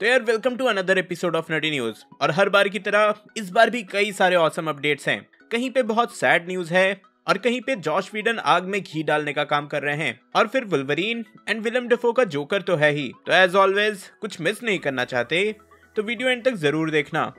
तो यार welcome to another episode of nerdy news और हर बार की तरह इस बार भी कई सारे औसम अपडेट्स हैं कहीं पे बहुत सैड न्यूज है और कहीं पे जॉश वीडन आग में घी डालने का काम कर रहे हैं और फिर वुलवरीन एंड विलम डिफो का जोकर तो है ही तो एज ऑलवेज कुछ मिस नहीं करना चाहते तो वीडियो एंड तक जरूर देखना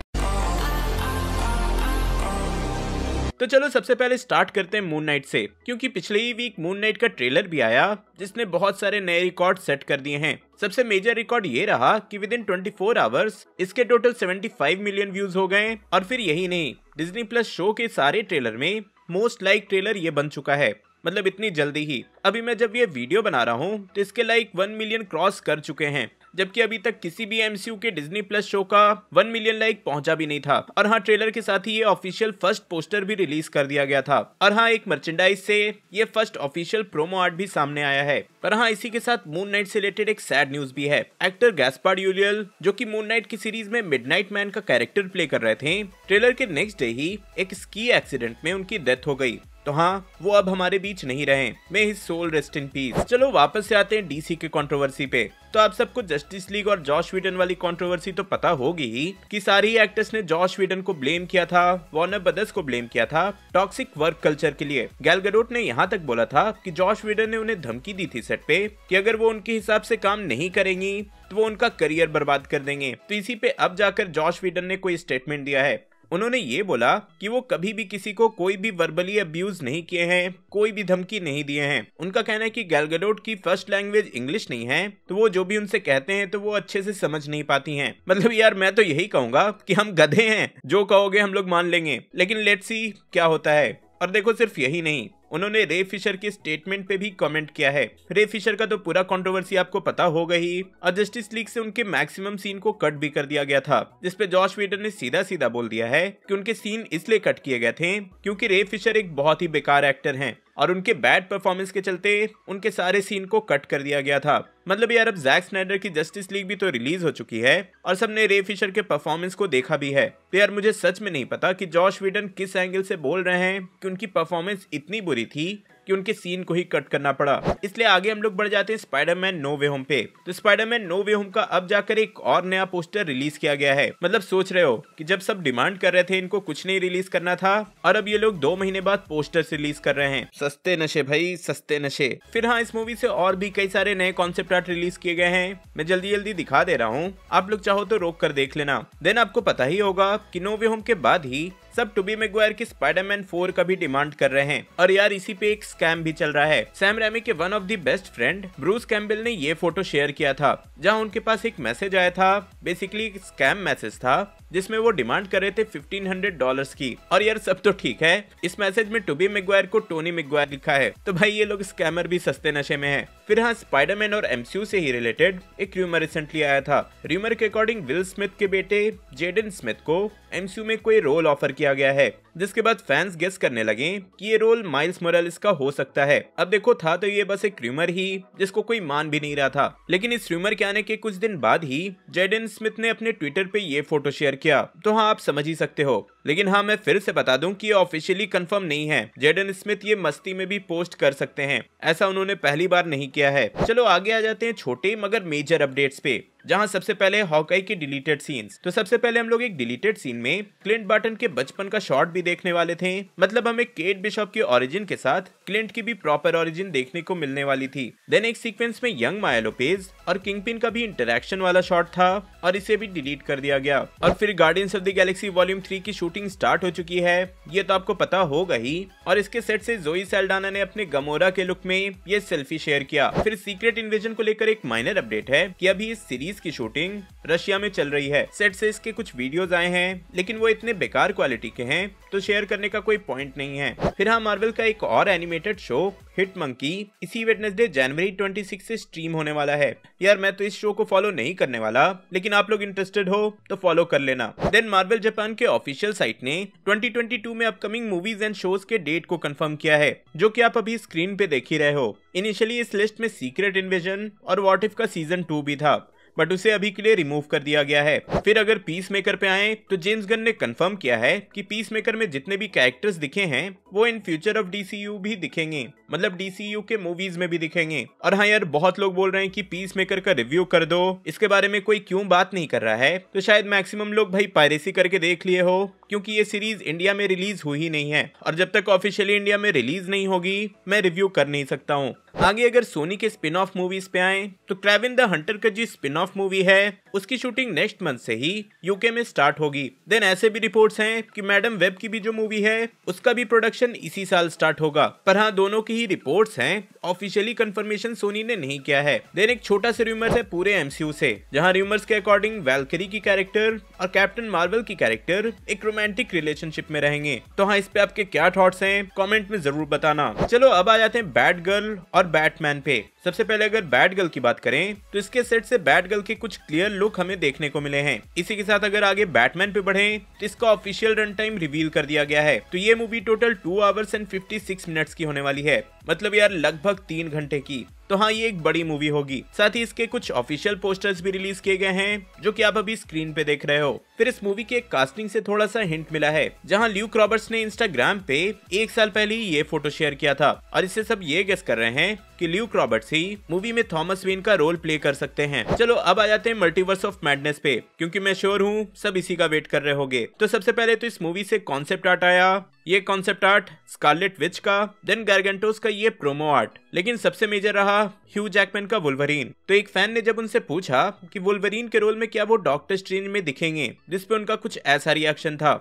तो चलो सबसे पहले स्टार्ट करते हैं मून नाइट से क्योंकि पिछले ही वीक मून नाइट का ट्रेलर भी आया जिसने बहुत सारे नए रिकॉर्ड सेट कर दिए हैं सबसे मेजर रिकॉर्ड ये रहा कि विद इन 24 आवर्स इसके टोटल 75 मिलियन व्यूज हो गए और फिर यही नहीं डिज्नी प्लस शो के सारे ट्रेलर में मोस्ट लाइक ट्रेलर ये बन चुका है मतलब इतनी जल्दी ही अभी मैं जब ये वीडियो बना रहा हूँ तो इसके लाइक वन मिलियन क्रॉस कर चुके हैं जबकि अभी तक किसी भी एमसीयू के डिज्नी प्लस शो का वन मिलियन लाइक पहुंचा भी नहीं था और हाँ ट्रेलर के साथ ही ये ऑफिशियल फर्स्ट पोस्टर भी रिलीज कर दिया गया था और हाँ एक मर्चेंडाइज से ये फर्स्ट ऑफिशियल प्रोमो आर्ट भी सामने आया है पर हाँ इसी के साथ मून नाइट से रिलेटेड एक सैड न्यूज भी है एक्टर गैसपार्ड यूलियल जो की मून नाइट की सीरीज में मिड मैन का कैरेक्टर प्ले कर रहे थे ट्रेलर के नेक्स्ट डे ही एक स्की एक्सीडेंट में उनकी डेथ हो गई तो हाँ वो अब हमारे बीच नहीं रहे may his soul rest in peace चलो वापस से आते हैं डीसी के कंट्रोवर्सी पे तो आप सबको जस्टिस लीग और जॉश वीडन वाली कंट्रोवर्सी तो पता होगी ही की सारी एक्टर्स ने जॉश वीडन को ब्लेम किया था वॉर्नर ब्रदर्स को ब्लेम किया था टॉक्सिक वर्क कल्चर के लिए गैलगडोट ने यहाँ तक बोला था कि जॉश वीडन ने उन्हें धमकी दी थी सेट पे कि अगर वो उनके हिसाब से काम नहीं करेंगी तो वो उनका करियर बर्बाद कर देंगे तो इसी पे अब जाकर जॉश वीडन ने कोई स्टेटमेंट दिया है उन्होंने ये बोला कि वो कभी भी किसी को कोई भी वर्बली अब्यूज नहीं किए हैं कोई भी धमकी नहीं दिए हैं उनका कहना है कि गैलगडोट की फर्स्ट लैंग्वेज इंग्लिश नहीं है तो वो जो भी उनसे कहते हैं तो वो अच्छे से समझ नहीं पाती हैं मतलब यार मैं तो यही कहूंगा कि हम गधे हैं जो कहोगे हम लोग मान लेंगे लेकिन लेट सी क्या होता है और देखो सिर्फ यही नहीं उन्होंने रे फिशर के स्टेटमेंट पे भी कमेंट किया है रे फिशर का तो पूरा कंट्रोवर्सी आपको पता होगा ही और जस्टिस लीग से उनके मैक्सिमम सीन को कट भी कर दिया गया था जिसपे जॉर्ज वेडर ने सीधा सीधा बोल दिया है कि उनके सीन इसलिए कट किए गए थे क्योंकि रे फिशर एक बहुत ही बेकार एक्टर है और उनके बैड परफॉर्मेंस के चलते उनके सारे सीन को कट कर दिया गया था मतलब यार अब जैक स्नाइडर की जस्टिस लीग भी तो रिलीज हो चुकी है और सबने रे फिशर के परफॉर्मेंस को देखा भी है तो यार मुझे सच में नहीं पता कि जॉर्ज वेडन किस एंगल से बोल रहे हैं कि उनकी परफॉर्मेंस इतनी बुरी बुरी थी कि उनके सीन को ही कट करना पड़ा इसलिए आगे हम लोग बढ़ जाते हैं स्पाइडरमैन नो वे होम पे तो स्पाइडरमैन नो वे होम का अब जाकर एक और नया पोस्टर रिलीज किया गया है मतलब सोच रहे हो कि जब सब डिमांड कर रहे थे इनको कुछ नहीं रिलीज करना था और अब ये लोग दो महीने बाद पोस्टर रिलीज कर रहे हैं सस्ते नशे भाई सस्ते नशे फिर हाँ इस मूवी ऐसी और भी कई सारे नए कॉन्सेप्ट आर्ट रिलीज किए गए हैं मैं जल्दी जल्दी दिखा दे रहा हूँ आप लोग चाहो तो रोक कर देख लेना देन आपको पता ही होगा की नो वे होम के बाद ही सब टूबी मेगवायर की स्पाइडरमैन फोर का भी डिमांड कर रहे हैं और यार इसी पे एक स्कैम भी चल रहा है सैम रैमी के one of the best friend Bruce Campbell ने ये फोटो शेयर किया था जहाँ उनके पास एक मैसेज आया था बेसिकली स्कैम मैसेज था जिसमें वो डिमांड कर रहे थे फिफ्टीन हंड्रेड डॉलर की और यार सब तो ठीक है इस मैसेज में टूबी मेगवायर को टोनी मेगवायर लिखा है तो भाई ये लोग स्कैमर भी सस्ते नशे में है फिर हाँ स्पाइडरमैन और एमसीयू से ही रिलेटेड एक र्यूमर रिसेंटली आया था र्यूमर के अकॉर्डिंग विल स्मिथ के बेटे जेडन स्मिथ को एमसीयू में कोई रोल ऑफर किया किया गया है जिसके बाद फैंस गेस करने लगे कि ये रोल माइल्स मोरालिस का हो सकता है अब देखो था तो ये बस एक र्यूमर ही जिसको कोई मान भी नहीं रहा था लेकिन इस र्यूमर के आने के कुछ दिन बाद ही जेडन स्मिथ ने अपने ट्विटर पे ये फोटो शेयर किया तो हाँ आप समझ ही सकते हो लेकिन हाँ मैं फिर से बता दूं कि ये ऑफिशियली कंफर्म नहीं है जेडन स्मिथ ये मस्ती में भी पोस्ट कर सकते हैं ऐसा उन्होंने पहली बार नहीं किया है चलो आगे आ जाते हैं छोटे मगर मेजर अपडेट्स पे जहाँ सबसे पहले हॉकाई के डिलीटेड सीन्स तो सबसे पहले हम लोग एक डिलीटेड सीन में क्लिंट बटन के बचपन का शॉर्ट भी देखने वाले थे मतलब हमें केट बिशप के ओरिजिन के साथ क्लिंट की भी प्रॉपर ओरिजिन देखने को मिलने वाली थी देन एक सीक्वेंस में यंग मायलोपेज और किंग पिन का भी इंटरेक्शन वाला शॉट था और इसे भी डिलीट कर दिया गया और फिर Guardians of the Galaxy volume three की शूटिंग स्टार्ट हो चुकी है ये तो आपको पता होगा ही और इसके सेट से जोई सेल्डाना ने अपने गमोरा के लुक में ये सेल्फी शेयर किया फिर सीक्रेट इन्वेजन को लेकर एक माइनर अपडेट है की अभी इस सीरीज की शूटिंग रशिया में चल रही है सेट से इसके कुछ वीडियोज आए हैं लेकिन वो इतने बेकार क्वालिटी के हैं तो तो शेयर करने का कोई पॉइंट नहीं है फिर हाँ मार्वल का एक और एनिमेटेड शो हिट मंकी इसी वेटनेसडे जनवरी 26 से स्ट्रीम होने वाला है यार मैं तो इस शो को फॉलो नहीं करने वाला लेकिन आप लोग इंटरेस्टेड हो तो फॉलो कर लेना देन मार्वल जापान के ऑफिशियल साइट ने 2022 में अपकमिंग मूवीज एंड शोज के डेट को कंफर्म किया है जो कि आप अभी स्क्रीन पे देख ही रहे हो इनिशियली इस लिस्ट में सीक्रेट इन्वेजन और वॉट इफ का सीजन टू भी था बट उसे अभी के लिए रिमूव कर दिया गया है फिर अगर पीस मेकर पे आए तो जेम्स गन ने कंफर्म किया है कि पीस मेकर में जितने भी कैरेक्टर्स दिखे हैं वो इन फ्यूचर ऑफ डीसीयू भी दिखेंगे मतलब डीसीयू के मूवीज में भी दिखेंगे और हाँ यार बहुत लोग बोल रहे हैं कि पीस मेकर का रिव्यू कर दो इसके बारे में कोई क्यों बात नहीं कर रहा है तो शायद मैक्सिमम लोग भाई पायरेसी करके देख लिए हो क्योंकि ये सीरीज इंडिया में रिलीज हुई ही नहीं है और जब तक ऑफिशियली इंडिया में रिलीज नहीं होगी मैं रिव्यू कर नहीं सकता हूँ आगे अगर सोनी के स्पिन ऑफ मूवीज पे आए तो क्रेविन द हंटर का जो स्पिन ऑफ मूवी है उसकी शूटिंग नेक्स्ट मंथ से ही यूके में स्टार्ट होगी देन ऐसे भी रिपोर्ट्स हैं कि मैडम वेब की भी जो मूवी है उसका भी प्रोडक्शन इसी साल स्टार्ट होगा पर हाँ दोनों की ही रिपोर्ट्स हैं ऑफिशियली कंफर्मेशन सोनी ने नहीं किया है देन एक छोटा सा र्यूमर है पूरे एमसीयू से जहाँ र्यूमर्स के अकॉर्डिंग वेलकरी की कैरेक्टर और कैप्टन मार्वल की कैरेक्टर एक रोमांटिक रिलेशनशिप में रहेंगे तो हाँ इस पे आपके क्या थॉट्स हैं कमेंट में जरूर बताना चलो अब आ जाते हैं बैट गर्ल और बैटमैन पे सबसे पहले अगर बैट गर्ल की बात करें तो इसके सेट से बैट गर्ल के कुछ क्लियर लुक हमें देखने को मिले हैं इसी के साथ अगर आगे बैटमैन पे बढ़े तो इसका ऑफिशियल रन टाइम रिवील कर दिया गया है तो ये movie total two hours and fifty six minutes की होने वाली है मतलब यार लगभग तीन घंटे की तो हाँ ये एक बड़ी मूवी होगी साथ ही इसके कुछ ऑफिशियल पोस्टर्स भी रिलीज किए गए हैं जो कि आप अभी स्क्रीन पे देख रहे हो फिर इस मूवी के कास्टिंग से थोड़ा सा हिंट मिला है जहां ल्यूक रॉबर्ट्स ने इंस्टाग्राम पे एक साल पहले ये फोटो शेयर किया था और इससे सब ये गेस कर रहे हैं कि ल्यूक रॉबर्ट्स ही मूवी में थॉमस वेन का रोल प्ले कर सकते हैं चलो अब आ जाते हैं मल्टीवर्स ऑफ मैडनेस पे क्यूँकी मैं श्योर हूँ सब इसी का वेट कर रहे हो तो सबसे पहले तो इस मूवी से कॉन्सेप्ट आर्ट आया ये कॉन्सेप्ट आर्ट स्कारलेट विच का देन गार्गेंटोस का ये प्रोमो आर्ट लेकिन सबसे मेजर रहा ह्यू जैकमैन का वुलवरीन तो एक फैन ने जब उनसे पूछा कि वुलवरीन के रोल में क्या वो डॉक्टर स्ट्रेंज में दिखेंगे जिसपे उनका कुछ ऐसा रिएक्शन था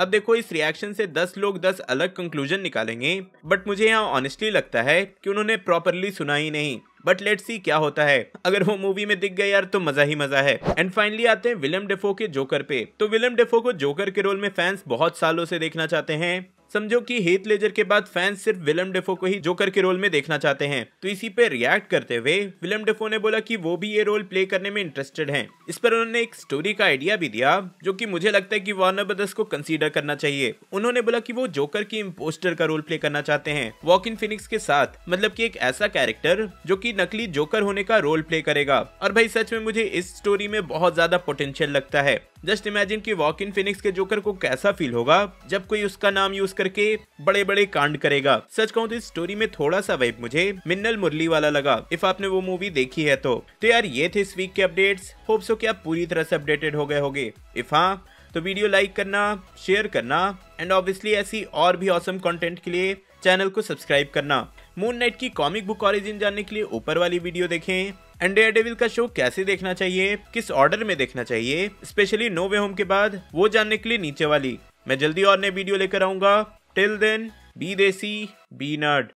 अब देखो इस रिएक्शन से 10 लोग 10 अलग कंक्लूजन निकालेंगे बट मुझे यहाँ ऑनेस्टली लगता है कि उन्होंने प्रॉपरली सुना ही नहीं बट लेट सी क्या होता है अगर वो मूवी में दिख गए यार तो मजा ही मजा है एंड फाइनली आते हैं विलियम डेफो के जोकर पे तो विलियम डेफो को जोकर के रोल में फैंस बहुत सालों से देखना चाहते हैं समझो कि हेथ लेजर के बाद फैंस सिर्फ विलम डेफो को ही जोकर के रोल में देखना चाहते हैं तो इसी पे रिएक्ट करते हुए विलम डेफो ने बोला कि वो भी ये रोल प्ले करने में इंटरेस्टेड हैं इस पर उन्होंने एक स्टोरी का आइडिया भी दिया जो कि मुझे लगता है कि वार्नर ब्रदर्स को कंसीडर करना चाहिए उन्होंने बोला की वो जोकर की इम्पोस्टर का रोल प्ले करना चाहते हैं वॉक इन फिनिक्स के साथ मतलब की एक ऐसा कैरेक्टर जो की नकली जोकर होने का रोल प्ले करेगा और भाई सच में मुझे इस स्टोरी में बहुत ज्यादा पोटेंशियल लगता है जस्ट इमेजिन की वॉक इन फिनिक्स के जोकर को कैसा फील होगा जब कोई उसका नाम यूज करके बड़े बड़े कांड करेगा सच कहूँ तो इस स्टोरी में थोड़ा सा वाइब मुझे मिन्नल मुरली वाला लगा इफ आपने वो मूवी देखी है तो तो यार ये थे इस वीक के अपडेट्स होप्स हो कि आप पूरी तरह से अपडेटेड हो गए होगे इफ हाँ तो वीडियो लाइक करना शेयर करना एंड ऑब्वियसली ऐसी और भी ऑसम कंटेंट के लिए चैनल को सब्सक्राइब करना मून नाइट की कॉमिक बुक ऑरिजिन जानने के लिए ऊपर वाली वीडियो देखें एंड डेविल का शो कैसे देखना चाहिए किस ऑर्डर में देखना चाहिए स्पेशली नो वे होम के बाद वो जानने के लिए नीचे वाली मैं जल्दी और नए वीडियो लेकर आऊंगा till then be desi be nerd